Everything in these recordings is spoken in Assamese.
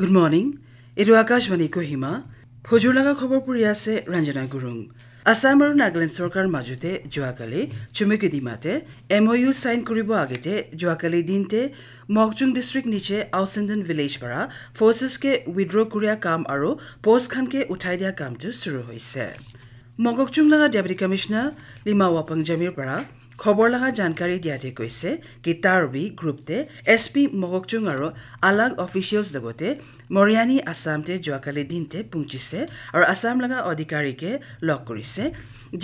গুড মৰ্ণিং এইটো আকাশবাণী কহিমা ফজুৰ লগা খবৰ পঢ়ি আছে ৰঞ্জনা গুৰুং আছাম আৰু নাগালেণ্ড চৰকাৰৰ মাজতে যোৱাকালি চুমেকী ডিমাতে এম অ ইউ ছাইন কৰিব আগতে যোৱাকালি দিনতে মকজুং ডিষ্ট্ৰিক্ট নিচে আউচেণ্ডন ভিলেজ পৰা ফৰ্চেছকে উইড্ৰ কৰা কাম আৰু পষ্টখানকে উঠাই দিয়া কামটো চুৰু হৈছে মগকচুং লগা ডেপুটি কমিশ্যনাৰ লিমা ৱাপাং জামিৰ পৰা খবৰ লগা জানকাৰী দিয়াতে কৈছে কি তাৰবি গ্ৰুপটোৱে এছ পি মগকচুং আৰু আলাগ অফিচিয়েলছ লগতে মৰিয়ানী আছামতে যোৱাকালি দিনতে পুঁজিছে আৰু আছাম লগা অধিকাৰীকে লগ কৰিছে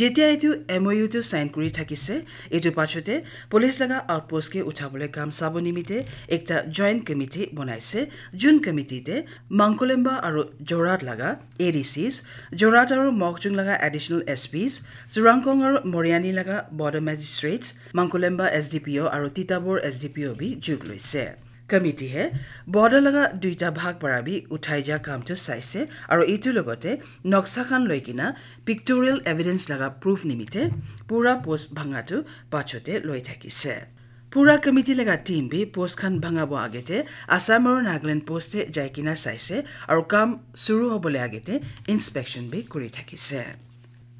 যেতিয়া এইটো এম অ' ইউটো ছাইন কৰি থাকিছে এইটো পাছতে পুলিচ লগা আউটপষ্টকে উঠাবলৈ কাম চাব নিমিত্তে একটা জইণ্ট কমিটি বনাইছে যোন কমিটিতে মংকলেম্বা আৰু জোৰাট লগা এ ডি চিজ জোৰাট আৰু মগচুং লগা এডিচনেল এছ পিজ চোৰাংকং আৰু মৰিয়ানী লগা বৰ্ডাৰ মেজিষ্ট্ৰেট ষ্ট্ৰীট Mangkulemba S D P O' আৰু Titabar S D P O' বি যোগ লৈছে কমিটিহে বৰদলগা দুইটা ভাগ পাৰাবি উঠাই দিয়া কামটো চাইছে আৰু এইটোৰ লগতে নক্সাখন লৈ কিনা পিক্টৰিয়েল এভিডেঞ্চ লগা প্ৰুফ নিমিত্তে পূৰা পোষ্ট ভাঙাটো পাছতে লৈ থাকিছে পুৰা কমিটি লগা টিম বি পোষ্টখন ভাঙাব আগতে আছাম আৰু নাগালেণ্ড পোষ্টে যাই কিনা চাইছে আৰু কাম চুৰু হ'বলৈ আগতে ইনস্পেকশ্যন বি কৰি থাকিছে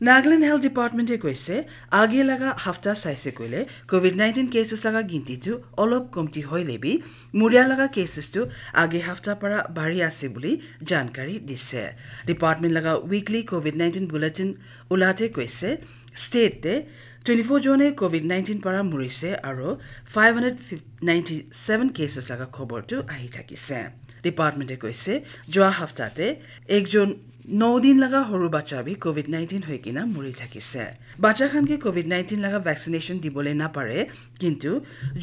নাগালেণ্ড হেল্থ ডিপাৰ্টমেণ্টে কৈছে আগে লগা হাপ্তাহ চাইছে কৈলে কভিড নাইণ্টিন কেচেছ লগা গিনতিটো অলপ কমটি হৈ লেবি মৰিয়া লগা কেচেছটো আগে হাপ্তাহ পৰা বাঢ়ি আছে বুলি জানকাৰী দিছে ডিপাৰ্টমেণ্ট লগা উইকলি কভিড নাইণ্টিন বুলেটিন ওলাতে কৈছে ষ্টেটে টুৱেণ্টি ফ'ৰ জনে কভিড নাইণ্টিন পৰা মৰিছে আৰু five hundred ninety seven cases লগা খবৰটো আহি থাকিছে ডিপাৰ্টমেণ্টে কৈছে যোৱা সপ্তাহতে একজন ন দিন লগা সৰু বাচ্চাবি কভিড নাইণ্টিন হৈ কিনা মৰি থাকিছে বাচ্চাখনকে কভিড নাইণ্টিন লগা ভেকচিনেশ্যন দিবলৈ নাপাৰে কিন্তু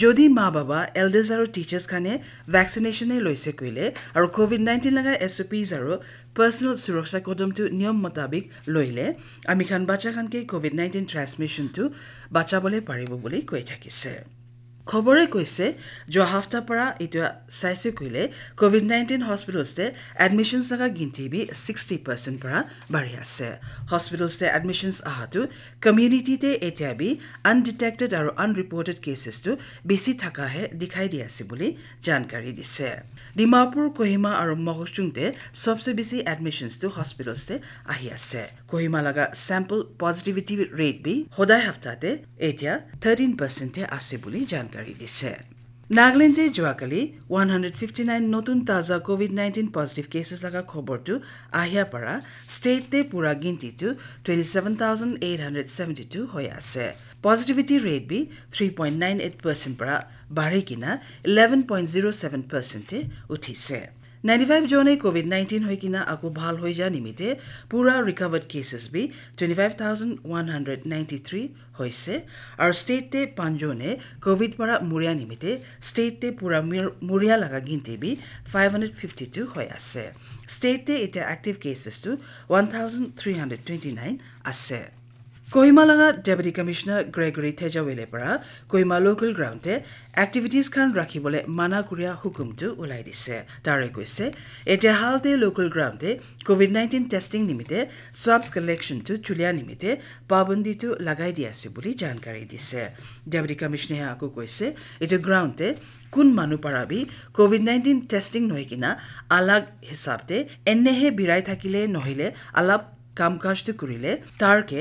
যদি মা বাবা এল্ডাৰ্ছ আৰু টিচাৰ্ছ খানে ভেকচিনেশ্যনে লৈছে কৰিলে আৰু কভিড নাইণ্টিন লগা এছ অ' পিজ আৰু পাৰ্চনেল সুৰক্ষা কদমটো নিয়ম মোতাবিক লৈলে আমি আমিখন বাচ্চাখনকে কভিড নাইণ্টিন ট্ৰেন্সমিশ্যনটো বাচাবলৈ পাৰিব বুলি কৈ থাকিছে খবৰে কৈছে যোৱা সপ্তাহৰ পৰা এতিয়া চাইছে কৈলে কভিড নাইণ্টিন হস্পিটেলছে এডমিশ্যনছ থকা গিনতি বি ছিক্সটি পাৰ্চেণ্ট পৰা বাঢ়ি আছে হস্পিটেলছে এডমিশ্যনছ অহাটো কমিউনিটিতে এতিয়া বি আনডিটেক্টেড আৰু আনৰিপৰ্টেড কেচেছটো বেছি থকাহে দেখাই দি আছে বুলি জানকাৰী দিছে ডিমাপুৰ কহিমা আৰু মহচুংতে চবচে বেছি এডমিশ্যনছটো হস্পিটেলছে আহি আছে কহিমা লগা চেম্পল পজিটিভিটি ৰেট বি সদায় সপ্তাহতে এতিয়া থাৰ্টিন পাৰ্চেণ্টে আছে বুলি জান জানকাৰী দিছে নাগালেণ্ডে যোৱাকালি ওৱান হাণ্ড্ৰেড ফিফটি নাইন নতুন তাজা কোভিড নাইণ্টিন পজিটিভ কেচেছ থকা খবৰটো আহিয়া পৰা ষ্টেটে পূৰা গিনটিটো twenty seven thousand eight hundred seventy two হৈ আছে পজিটিভিটি ৰেট বি three point nine eight percent পৰা বাঢ়ি কিনা ইলেভেন পইণ্ট জিৰ' ছেভেন পাৰ্চেণ্টে উঠিছে নাইণ্টি ফাইভ জনে কোভিড নাইণ্টিন হৈ কিনা আকৌ ভাল হৈ যোৱা নিমিতে পুৰা ৰিকভাৰ্ড কেচেছ বি twenty five thousand one hundred ninety three হৈছে আৰু ষ্টেটে পাঁচজনে কোভিড পৰা মৰিয়া নিমিত্তে ষ্টেটে পুৰা মৰিয়া লগা গিনটি বি ফাইভ হাণ্ড্ৰেড ফিফটি টু হৈ আছে ষ্টেটে এতিয়া এক্টিভ কেচেছটো one thousand three hundred twenty nine আছে কহিমালাঙাত ডেপুটি কমিশ্যনাৰ গ্ৰেগৰী থেজাৱেলে পৰা কহিমা লোকেল গ্ৰাউণ্ডে এক্টিভিটিজখন ৰাখিবলৈ মানাকুৰীয়া হুকুমটো ওলাই দিছে তাৰে কৈছে এতিয়া হালতে লোকেল গ্ৰাউণ্ডে কোভিড নাইণ্টিন টেষ্টিং নিমিত্তে চাবচ কালেকশ্যনটো চুলিয়া নিমিত্তে পাবন্দীটো লগাই দি আছে বুলি জানকাৰী দিছে ডেপুটি কমিশ্যনাৰে আকৌ কৈছে এইটো গ্ৰাউণ্ডে কোন মানুহ পাৰাবি কোভিড নাইণ্টিন টেষ্টিং নহয় কিনা আলাগ হিচাপে এনেহে বিৰাই থাকিলে নহ'লে আলাপ কামকাজটো কৰিলে তাৰকে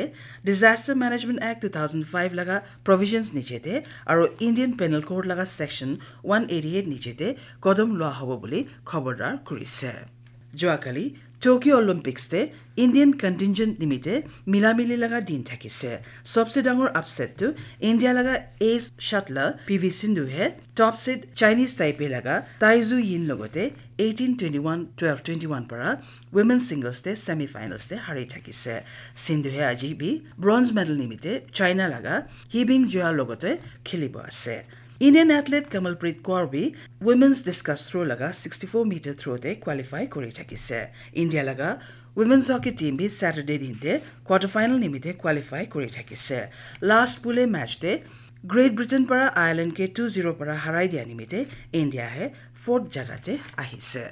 disaster management act two thousand five লগা প্ৰভিজনছ নিজেতে আৰু ইণ্ডিয়ান পেনেল কোড লগা ছেকশ্যন ওৱান এইটি এইট নিজেতে কদম লোৱা হ'ব বুলি খবৰদাৰ কৰিছে যোৱাকালি টকিঅ' অলিম্পিকছতে ইণ্ডিয়ান কণ্টিনজেণ্ট নিমিত্তে মিলা মিলি লগা দিন থাকিছে চবচে ডাঙৰ আপছেটটো ইণ্ডিয়া লগা এইচ শ্বাটলাৰ পি ভি সিন্ধুহে টপ ছিট চাইনিজ টাইপে লগা টাইজু ইন লগতে eighteen twenty one twelve twenty one পৰা ৱিমেন ছিংগলছতে ছেমি ফাইনেলছতে হাৰি থাকিছে সিন্ধুহে আজি বি ব্ৰঞ্জ মেডেল নিমিত্তে চাইনা লগা হিবিং জয়াৰ লগতে খেলিব আছে ইণ্ডিয়ান এথলেট কমলপ্ৰীত কোৱাৰ বি ৱিমেন্স ডিছকাছ থ্ৰ' লগা ছিক্সটি ফ'ৰ মিটাৰ থ্ৰ'তে কোৱালিফাই কৰি থাকিছে ইণ্ডিয়া লগা ৱেমেনছ হকী টীম বি ছেটাৰডে দিনতে কোৱাৰ্টাৰ ফাইনেল নিমিত্তে কোৱালিফাই কৰি থাকিছে লাষ্ট বুলে মেচতে গ্ৰেট ব্ৰিটেইন পৰা আয়াৰলেণ্ডকে টু জিৰ' পৰা হাৰাই দিয়া নিমিত্তে ইণ্ডিয়াহে ফৰ্থ জেগাতে আহিছে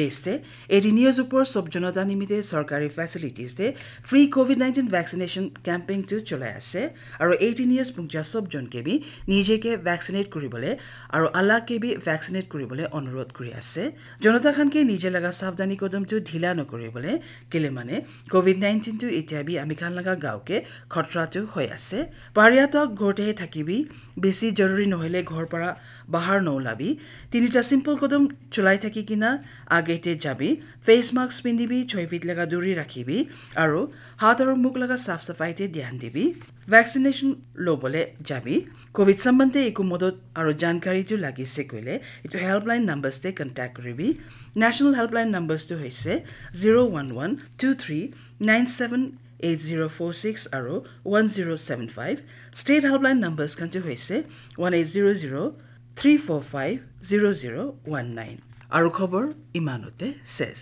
দেশে এটি নিয়োজপৰ সব জনতা নিমিত্তে সৰকাৰি ফেসিলিটিসে ফ্ৰী কভিড নাইণ্টিন ভ্যাকসিনেশন কেম্পেইনটো চলাই আছে আৰ এটি নিয়োজ পঞ্চাশ সব জনকে নিজেকে কৰিবলৈ আৰু আৰ আল্লাহকে ভ্যাকসিনেট কৰবলে অনুৰোধ কৰে আছে জনতা খানকে নিজে লগা সাৱধানী কদমটো ঢিলা নকৰিবলৈ কেলে মানে কোভিড নাইন্টিন ইত্যাদি আমি খান লগা গাঁওকে খটৰাটো হৈ আছে পাৰিয়াতক ঘৰতে থাকিবি বেছি জৰুৰী নহলে ঘৰৰ ঘৰপাড়া বাহাৰ নওলাবি তিনিটা চিম্পল কদম চলাই থাকি কিনা আগেতে যাবি ফেচ মাস্ক পিন্ধিবি ছয়ফিট লগা দূৰি ৰাখিবি আৰু হাত আৰু মুখ লগা চাফ চাফাইতে ধ্যান দিবি ভেকচিনেশ্যন ল'বলৈ যাবি ক'ভিড সম্বন্ধে একো মদত আৰু জানকাৰীটো লাগিছে কৈলে এইটো হেল্পলাইন নাম্বাৰ্ছতে কণ্টেক্ট কৰিবি নেশ্যনেল হেল্পলাইন নাম্বাৰ্ছটো হৈছে zero' one one two three nine seven eight zero' four six আৰু one zero' seven five state helpline নাম্বাৰ্ছখনটো হৈছে one eight zero' zero' three four five zero' zero' one nine আৰু খবৰ ইমানতে চেছ